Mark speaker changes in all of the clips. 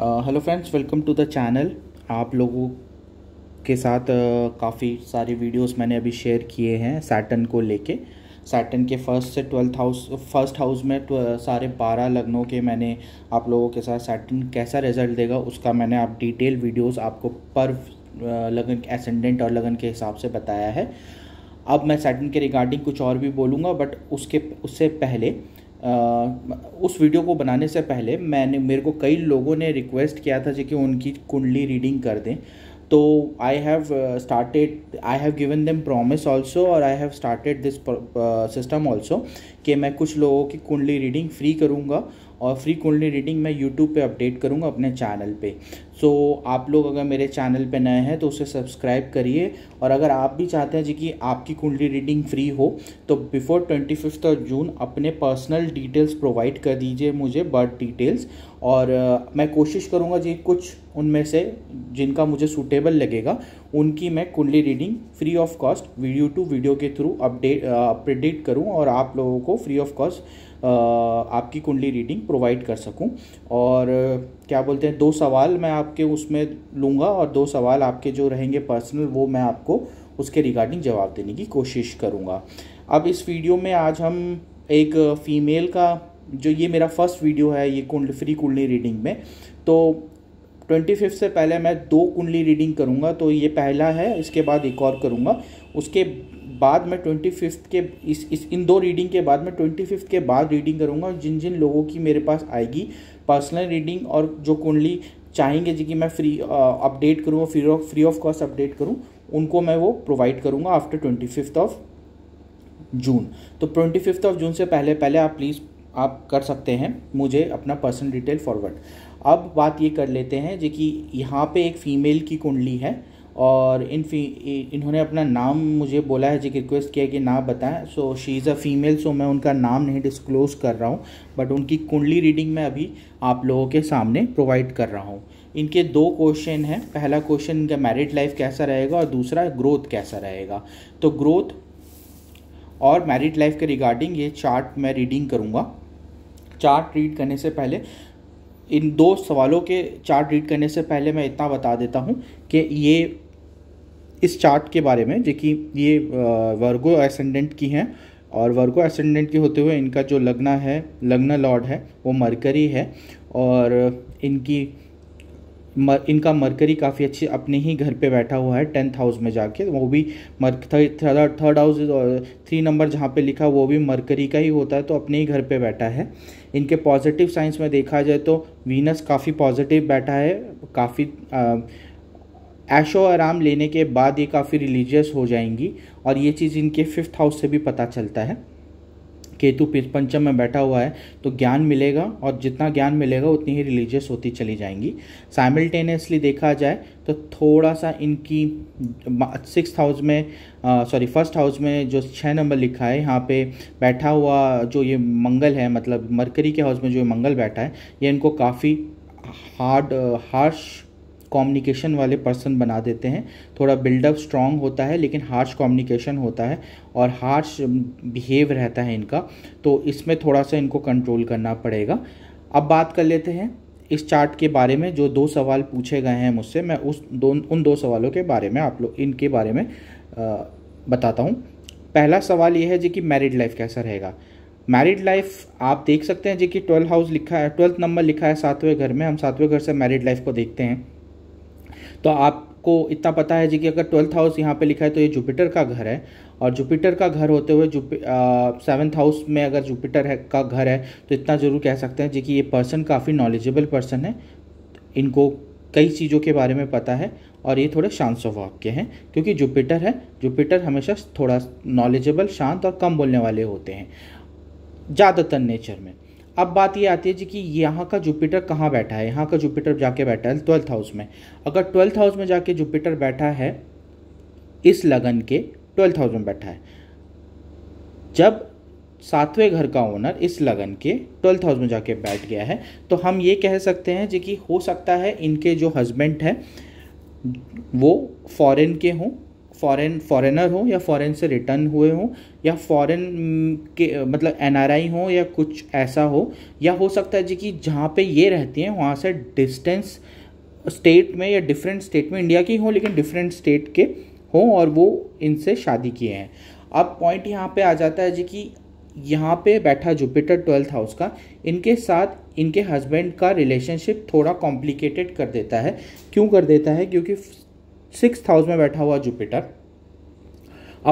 Speaker 1: hello friends welcome to the channel आप लोगों के साथ uh, काफ़ी सारे वीडियोस मैंने अभी शेयर किए हैं सैटन को लेके सैटन के फर्स्ट से ट्वेल्थ हाउस फर्स्ट हाउस में uh, सारे बारह लग्नों के मैंने आप लोगों के साथ सैटन कैसा रिजल्ट देगा उसका मैंने आप डिटेल वीडियोस आपको पर uh, लगन एसेंडेंट और लगन के हिसाब से बताया है अब मैं सैटन के रिगार्डिंग कुछ और भी बोलूँगा बट उसके उससे पहले उस वीडियो को बनाने से पहले मैंने मेरे को कई लोगों ने रिक्वेस्ट किया था जी कि उनकी कुंडली रीडिंग कर दें तो I have started I have given them promise also और I have started this system also कि मैं कुछ लोगों की कुंडली रीडिंग फ्री करूँगा और फ्री कुंडली रीडिंग मैं यूट्यूब पे अपडेट करूँगा अपने चैनल पे सो so, आप लोग अगर मेरे चैनल पे नए हैं तो उसे सब्सक्राइब करिए और अगर आप भी चाहते हैं जी कि आपकी कुंडली रीडिंग फ्री हो तो before twenty fifth of June अपने पर्सनल डिटेल्स प्रोवाइड कर दीजिए मुझे बर्थ डिटेल्स और uh, मैं कोशिश करूँगा जी कुछ उनमें से जिनका मुझे सूटेबल लगेगा उनकी मैं kundli reading free of cost video to video के थ्रू अपडेट प्रिडिक्ट करूँ और आप लोगों को फ्री ऑफ कॉस्ट आपकी कुंडली रीडिंग प्रोवाइड कर सकूं और क्या बोलते हैं दो सवाल मैं आपके उसमें लूँगा और दो सवाल आपके जो रहेंगे पर्सनल वो मैं आपको उसके रिगार्डिंग जवाब देने की कोशिश करूँगा अब इस वीडियो में आज हम एक फ़ीमेल का जो ये मेरा फर्स्ट वीडियो है ये कुंडली फ्री कुंडली रीडिंग में तो ट्वेंटी फिफ्थ से पहले मैं दो कुंडली रीडिंग करूँगा तो ये पहला है इसके बाद एक और करूँगा उसके बाद में ट्वेंटी फिफ्थ के इस इस इन दो रीडिंग के बाद मैं ट्वेंटी फिफ्थ के बाद रीडिंग करूँगा जिन जिन लोगों की मेरे पास आएगी पर्सनल रीडिंग और जो कुंडली चाहेंगे जी कि मैं फ्री अपडेट करूँ free of free of cost update करूँ उनको मैं वो प्रोवाइड करूँगा after twenty fifth of June तो ट्वेंटी फिफ्थ ऑफ जून से पहले पहले आप प्लीज़ आप कर सकते हैं मुझे अपना पर्सनल डिटेल फॉरवर्ड अब बात ये कर लेते हैं जी कि यहाँ पे एक फ़ीमेल की कुंडली है और इन फी इन्होंने अपना नाम मुझे बोला है जी रिक्वेस्ट किया कि ना बताएं so she is a female so मैं उनका नाम नहीं डिस्क्लोज कर रहा हूँ बट उनकी कुंडली रीडिंग मैं अभी आप लोगों के सामने प्रोवाइड कर रहा हूँ इनके दो क्वेश्चन हैं पहला क्वेश्चन इनका मैरिड लाइफ कैसा रहेगा और दूसरा ग्रोथ कैसा रहेगा तो ग्रोथ और मैरिड लाइफ के रिगार्डिंग ये चार्ट मैं रीडिंग करूँगा चार्ट रीड करने से पहले इन दो सवालों के चार्ट रीड करने से पहले मैं इतना बता देता हूँ कि ये इस चार्ट के बारे में जो कि ये वर्गो एसेंडेंट की हैं और वर्गो एसेंडेंट के होते हुए इनका जो लगना है लग्न लॉर्ड है वो मरकरी है और इनकी मर, इनका मरकरी काफ़ी अच्छी अपने ही घर पे बैठा हुआ है टेंथ हाउस में जाके वो भी मर थर्ड हाउस थ्री नंबर जहाँ पे लिखा वो भी मरकरी का ही होता है तो अपने ही घर पे बैठा है इनके पॉजिटिव साइंस में देखा जाए तो वीनस काफ़ी पॉजिटिव बैठा है काफ़ी ऐशो आराम लेने के बाद ये काफ़ी रिलीजियस हो जाएंगी और ये चीज़ इनके फिफ्थ हाउस से भी पता चलता है केतु पंचम में बैठा हुआ है तो ज्ञान मिलेगा और जितना ज्ञान मिलेगा उतनी ही रिलीजियस होती चली जाएंगी साइमल्टेनियसली देखा जाए तो थोड़ा सा इनकी सिक्स हाउस में सॉरी फर्स्ट हाउस में जो छः नंबर लिखा है यहाँ पे बैठा हुआ जो ये मंगल है मतलब मरकरी के हाउस में जो मंगल बैठा है ये इनको काफ़ी हार्ड हार्श कॉम्युनिकेशन वाले पर्सन बना देते हैं थोड़ा बिल्डअप स्ट्रांग होता है लेकिन हार्श कॉम्युनिकेशन होता है और हार्श बिहेव रहता है इनका तो इसमें थोड़ा सा इनको कंट्रोल करना पड़ेगा अब बात कर लेते हैं इस चार्ट के बारे में जो दो सवाल पूछे गए हैं मुझसे मैं उस दो उन दो सवालों के बारे में आप लोग इनके बारे में आ, बताता हूँ पहला सवाल यह है जी कि मैरिड लाइफ कैसा रहेगा मैरिड लाइफ आप देख सकते हैं जी कि ट्वेल्थ हाउस लिखा है ट्वेल्थ नंबर लिखा है सातवें घर में हम सातवें घर से मैरिड लाइफ को देखते हैं तो आपको इतना पता है जी कि अगर ट्वेल्थ हाउस यहाँ पे लिखा है तो ये जुपिटर का घर है और जुपिटर का घर होते हुए सेवन्थ हाउस में अगर जुपिटर है का घर है तो इतना ज़रूर कह सकते हैं जी कि ये पर्सन काफ़ी नॉलेजेबल पर्सन है इनको कई चीज़ों के बारे में पता है और ये थोड़े शांत स्वभाव के हैं क्योंकि जुपिटर है जुपिटर हमेशा थोड़ा नॉलेजेबल शांत और कम बोलने वाले होते हैं ज़्यादातर नेचर में अब बात ये आती है जी कि यहाँ का जुपिटर कहाँ बैठा है यहाँ का जुपिटर जाके बैठा है ट्वेल्थ हाउस में अगर ट्वेल्थ हाउस में जाके जुपिटर बैठा है इस लगन के ट्वेल्थ हाउस में बैठा है जब सातवें घर का ओनर इस लगन के ट्वेल्थ हाउस में जाके बैठ गया है तो हम ये कह सकते हैं जी कि हो सकता है इनके जो हस्बैंड हैं वो फॉरेन के हों फॉरेन फॉरेनर हो या फॉरेन से रिटर्न हुए हों या फॉरेन mm, के मतलब एनआरआई हो या कुछ ऐसा हो या हो सकता है जी कि जहाँ पे ये रहती हैं वहाँ से डिस्टेंस स्टेट में या डिफरेंट स्टेट में इंडिया की हो लेकिन डिफरेंट स्टेट के हों और वो इनसे शादी किए हैं अब पॉइंट यहाँ पे आ जाता है जी कि यहाँ पे बैठा जुपिटर ट्वेल्थ हाउस का इनके साथ इनके हस्बैंड का रिलेशनशिप थोड़ा कॉम्प्लिकेटेड कर देता है क्यों कर देता है क्योंकि सिक्स हाउस में बैठा हुआ जुपिटर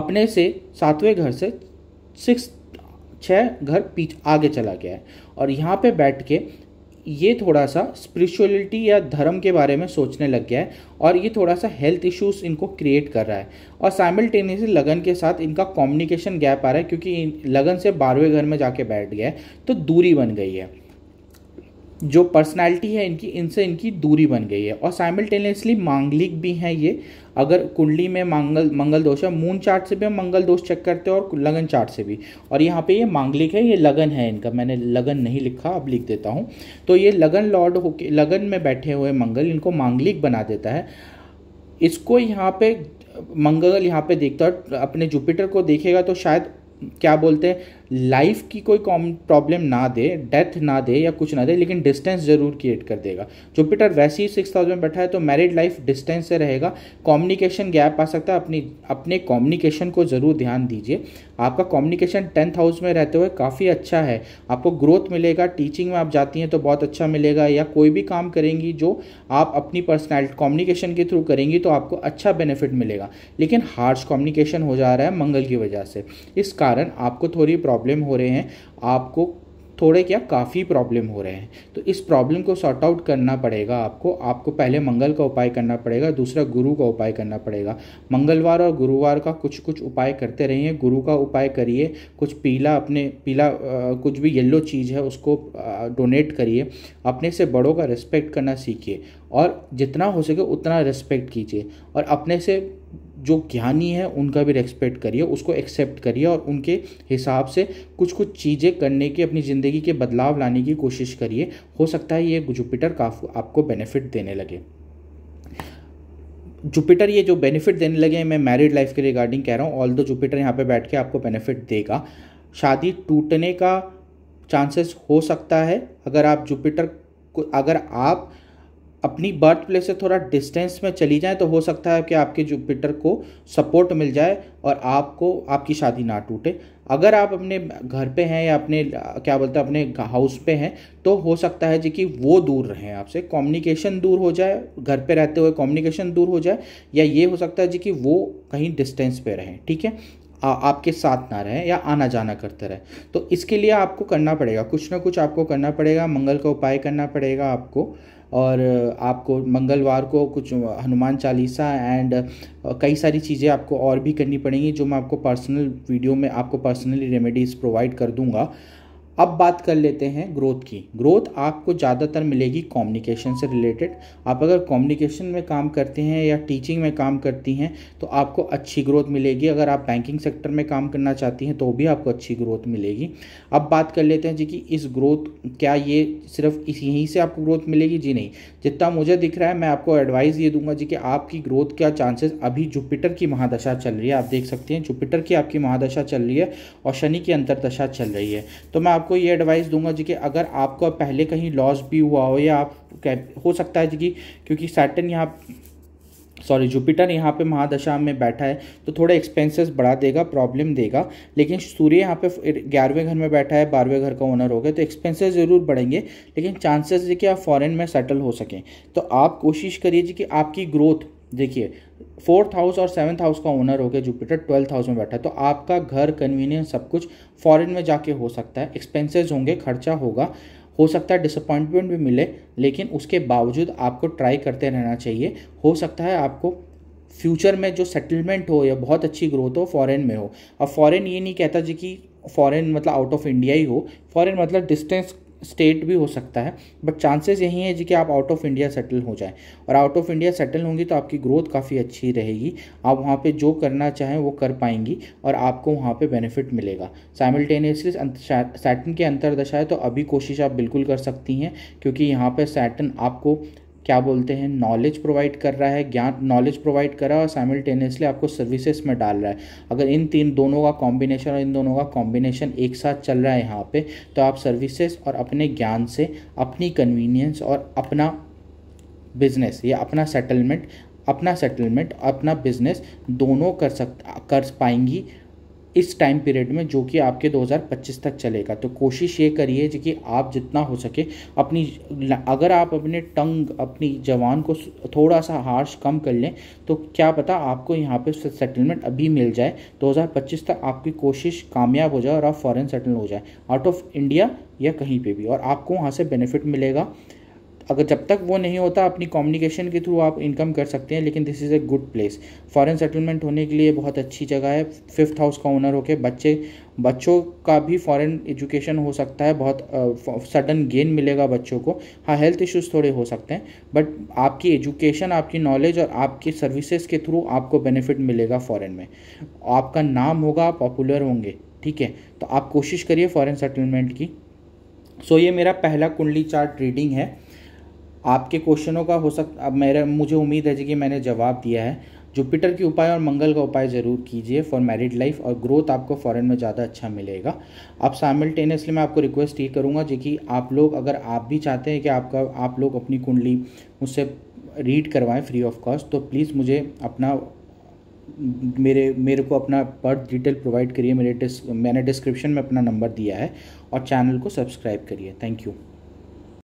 Speaker 1: अपने से सातवें घर से सिक्स छः घर पीछे आगे चला गया है और यहाँ पे बैठ के ये थोड़ा सा स्पिरिचुअलिटी या धर्म के बारे में सोचने लग गया है और ये थोड़ा सा हेल्थ इश्यूज इनको क्रिएट कर रहा है और साइमल्टेनियसली लगन के साथ इनका कम्युनिकेशन गैप आ रहा है क्योंकि लगन से बारहवें घर में जाके बैठ गया है तो दूरी बन गई है जो पर्सनैलिटी है इनकी इनसे इनकी दूरी बन गई है और साइमल्टेनियसली मांगलिक भी हैं ये अगर कुंडली में मंगल मंगल दोष है मून चार्ट से भी हम मंगल दोष चेक करते हैं और लगन चार्ट से भी और यहाँ पे ये मांगलिक है ये लगन है इनका मैंने लगन नहीं लिखा अब लिख देता हूँ तो ये लगन लॉर्ड होके लगन में बैठे हुए मंगल इनको मांगलिक बना देता है इसको यहाँ पे मंगल यहाँ पे देखता है अपने जुपिटर को देखेगा तो शायद क्या बोलते हैं लाइफ की कोई प्रॉब्लम ना दे डेथ ना दे या कुछ ना दे लेकिन डिस्टेंस ज़रूर क्रिएट कर देगा जुपिटर वैसे ही सिक्स में बैठा है तो मैरिड लाइफ डिस्टेंस से रहेगा कम्युनिकेशन गैप आ सकता है अपनी अपने कम्युनिकेशन को ज़रूर ध्यान दीजिए आपका कम्युनिकेशन टेंथ हाउस में रहते हुए काफ़ी अच्छा है आपको ग्रोथ मिलेगा टीचिंग में आप जाती हैं तो बहुत अच्छा मिलेगा या कोई भी काम करेंगी जो आप अपनी पर्सनैलिटी कम्युनिकेशन के थ्रू करेंगी तो आपको अच्छा बेनिफिट मिलेगा लेकिन हार्श कम्युनिकेशन हो जा रहा है मंगल की वजह से इस कारण आपको थोड़ी प्रॉब्लम प्रॉब्लम हो रहे हैं आपको थोड़े क्या काफ़ी प्रॉब्लम हो रहे हैं तो इस प्रॉब्लम को सॉर्ट आउट करना पड़ेगा आपको आपको पहले मंगल का उपाय करना पड़ेगा दूसरा गुरु का उपाय करना पड़ेगा मंगलवार और गुरुवार का कुछ कुछ उपाय करते रहिए गुरु का उपाय करिए कुछ पीला अपने पीला आ, कुछ भी येलो चीज़ है उसको डोनेट करिए अपने से बड़ों का रिस्पेक्ट करना सीखिए और जितना हो सके उतना रिस्पेक्ट कीजिए और अपने से जो ज्ञानी है उनका भी रेस्पेक्ट करिए उसको एक्सेप्ट करिए और उनके हिसाब से कुछ कुछ चीज़ें करने की अपनी ज़िंदगी के बदलाव लाने की कोशिश करिए हो सकता है ये जुपिटर का आपको बेनिफिट देने लगे जुपिटर ये जो बेनिफिट देने लगे मैं मैरिड लाइफ के रिगार्डिंग कह रहा हूँ ऑल दो जुपिटर यहाँ पे बैठ के आपको बेनिफिट देगा शादी टूटने का चांसेस हो सकता है अगर आप जुपिटर को अगर आप अपनी बर्थ प्लेस से थोड़ा डिस्टेंस में चली जाएं तो हो सकता है कि आपके जुपिटर को सपोर्ट मिल जाए और आपको आपकी शादी ना टूटे अगर आप अपने घर पे हैं या अपने क्या बोलते हैं अपने हाउस पे हैं तो हो सकता है जी कि वो दूर रहें आपसे कम्युनिकेशन दूर हो जाए घर पे रहते हुए कम्युनिकेशन दूर हो जाए या ये हो सकता है जी कि वो कहीं डिस्टेंस पे रहें ठीक है आ, आपके साथ ना रहें या आना जाना करते रहे तो इसके लिए आपको करना पड़ेगा कुछ ना कुछ आपको करना पड़ेगा मंगल का उपाय करना पड़ेगा आपको और आपको मंगलवार को कुछ हनुमान चालीसा एंड कई सारी चीज़ें आपको और भी करनी पड़ेंगी जो मैं आपको पर्सनल वीडियो में आपको पर्सनली रेमेडीज़ प्रोवाइड कर दूंगा अब बात कर लेते हैं ग्रोथ की ग्रोथ आपको ज़्यादातर मिलेगी कम्युनिकेशन से रिलेटेड आप अगर कम्युनिकेशन में काम करते हैं या टीचिंग में काम करती हैं तो आपको अच्छी ग्रोथ मिलेगी अगर आप बैंकिंग सेक्टर में काम करना चाहती हैं तो भी आपको अच्छी ग्रोथ मिलेगी अब बात कर लेते हैं जी कि इस ग्रोथ क्या ये सिर्फ इस यहीं से आपको ग्रोथ मिलेगी जी नहीं जितना मुझे दिख रहा है मैं आपको एडवाइस ये दूंगा जी कि आपकी ग्रोथ का चांसेस अभी जुपिटर की महादशा चल रही है आप देख सकते हैं जुपिटर की आपकी महादशा चल रही है और शनि की अंतरदशा चल रही है तो मैं आपको ये एडवाइस दूंगा जी कि अगर आपका पहले कहीं लॉस भी हुआ हो या आप हो सकता है जी कि क्योंकि सैटन यहाँ सॉरी जुपिटर यहाँ पे महादशा में बैठा है तो थोड़ा एक्सपेंसेस बढ़ा देगा प्रॉब्लम देगा लेकिन सूर्य यहाँ पे ग्यारहवें घर में बैठा है बारहवें घर का ओनर हो गया तो एक्सपेंसेस ज़रूर बढ़ेंगे लेकिन चांसेस है कि आप फॉरेन में सेटल हो सकें तो आप कोशिश करिए जी कि आपकी ग्रोथ देखिए फोर्थ हाउस और सेवन्थ हाउस का ओनर हो गया जुपिटर ट्वेल्थ हाउस में बैठा है तो आपका घर कन्वीनियंस सब कुछ फॉरेन में जाके हो सकता है एक्सपेंसेस होंगे खर्चा होगा हो सकता है डिसअपॉइंटमेंट भी मिले लेकिन उसके बावजूद आपको ट्राई करते रहना चाहिए हो सकता है आपको फ्यूचर में जो सेटलमेंट हो या बहुत अच्छी ग्रोथ हो फॉरेन में हो अब फॉरेन ये नहीं कहता जी कि फॉरेन मतलब आउट ऑफ इंडिया ही हो फॉरेन मतलब डिस्टेंस स्टेट भी हो सकता है बट चांसेस यही है जी कि आप आउट ऑफ इंडिया सेटल हो जाएं और आउट ऑफ इंडिया सेटल होंगी तो आपकी ग्रोथ काफ़ी अच्छी रहेगी आप वहाँ पे जो करना चाहें वो कर पाएंगी और आपको वहाँ पे बेनिफिट मिलेगा साइमल्टेनियसली सैटन के अंतरदशा है तो अभी कोशिश आप बिल्कुल कर सकती हैं क्योंकि यहाँ पर सैटन आपको क्या बोलते हैं नॉलेज प्रोवाइड कर रहा है ज्ञान नॉलेज प्रोवाइड कर रहा है और साइमल्टेनियसली आपको सर्विसेज में डाल रहा है अगर इन तीन दोनों का कॉम्बिनेशन और इन दोनों का कॉम्बिनेशन एक साथ चल रहा है यहाँ पे तो आप सर्विसेज और अपने ज्ञान से अपनी कन्वीनियंस और अपना बिजनेस या अपना सेटलमेंट अपना सेटलमेंट अपना बिजनेस दोनों कर सक कर पाएंगी इस टाइम पीरियड में जो कि आपके 2025 तक चलेगा तो कोशिश ये करिए कि आप जितना हो सके अपनी अगर आप अपने टंग अपनी जवान को थोड़ा सा हार्श कम कर लें तो क्या पता आपको यहाँ पे सेटलमेंट अभी मिल जाए 2025 तक आपकी कोशिश कामयाब हो जाए और आप फॉरेन सेटल हो जाए आउट ऑफ इंडिया या कहीं पे भी और आपको वहाँ से बेनिफिट मिलेगा अगर जब तक वो नहीं होता अपनी कम्युनिकेशन के थ्रू आप इनकम कर सकते हैं लेकिन this is a good place foreign settlement होने के लिए बहुत अच्छी जगह है फिफ्थ हाउस का ओनर होके बच्चे बच्चों का भी फॉरेन एजुकेशन हो सकता है बहुत सडन गेन मिलेगा बच्चों को हाँ हेल्थ इश्यूज थोड़े हो सकते हैं बट आपकी एजुकेशन आपकी नॉलेज और आपकी सर्विसेज के थ्रू आपको बेनिफिट मिलेगा फॉरेन में आपका नाम होगा आप पॉपुलर होंगे ठीक है तो आप कोशिश करिए फॉरेन सेटलमेंट की सो so, ये मेरा पहला कुंडली चार्ट रीडिंग है आपके क्वेश्चनों का हो सकता अब मेरा मुझे उम्मीद है जी कि मैंने जवाब दिया है जुपिटर के उपाय और मंगल का उपाय ज़रूर कीजिए फॉर मैरिड लाइफ और ग्रोथ आपको फॉरेन में ज़्यादा अच्छा मिलेगा अब साइमल्टेनियसली मैं आपको रिक्वेस्ट ये करूँगा जी कि आप लोग अगर आप भी चाहते हैं कि आपका आप लोग अपनी कुंडली मुझसे रीड करवाएं फ्री ऑफ कॉस्ट तो प्लीज़ मुझे अपना मेरे मेरे को अपना बर्थ डिटेल प्रोवाइड करिए मेरे डिस मैंने डिस्क्रिप्शन में अपना नंबर दिया है और चैनल को सब्सक्राइब करिए थैंक यू